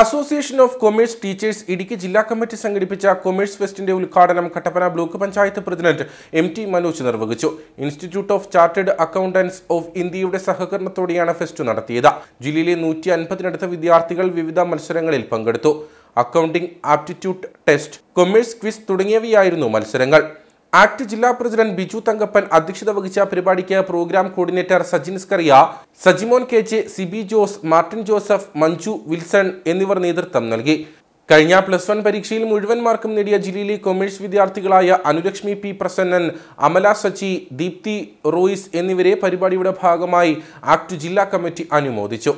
association of commerce teachers Idukki ജില്ലാ committee സംഘടിപ്പിച്ച commerce ഫെസ്റ്റിന്റെ ഉദ്ഘാടനം Kattappana block panchayat president M T Manoj നിർവഹിച്ചു institute of chartered accountants of ഇന്ത്യയുടെ സഹകരണത്തോടെയാണ് ഫെസ്റ്റ് നടത്തിയത് ജില്ലയിലെ നൂറ്റി അൻപതിനടുത്ത വിദ്യാർത്ഥികൾ വിവിധ മത്സരങ്ങളിൽ പങ്കെടുത്തു accounting aptitude test commerce quiz തുടങ്ങിയവയായിരുന്നു മത്സരങ്ങൾ ആക്ട് ജില്ലാ പ്രസിഡന്റ് ബിജു തങ്കപ്പൻ അധ്യക്ഷത വഹിച്ച പരിപാടിക്ക് program coordinator Sajin Scaria Sajimon K J Sibi Jose Martin Joseph Manju Wilson എന്നിവർ നേതൃത്വം നൽകി കഴിഞ്ഞ പ്ലസ് വൺ പരീക്ഷയിൽ മുഴുവൻ മാർക്കും നേടിയ ജില്ലയിലെ കൊമേഴ്സ് വിദ്യാർത്ഥികളായ അനുലക്ഷ്മി പി പ്രസന്നൻ അമല സച്ചി ദീപ്തി റോയിസ് എന്നിവരെ പരിപാടിയുടെ ഭാഗമായി ആക്ട് ജില്ലാ കമ്മിറ്റി അനുമോദിച്ചു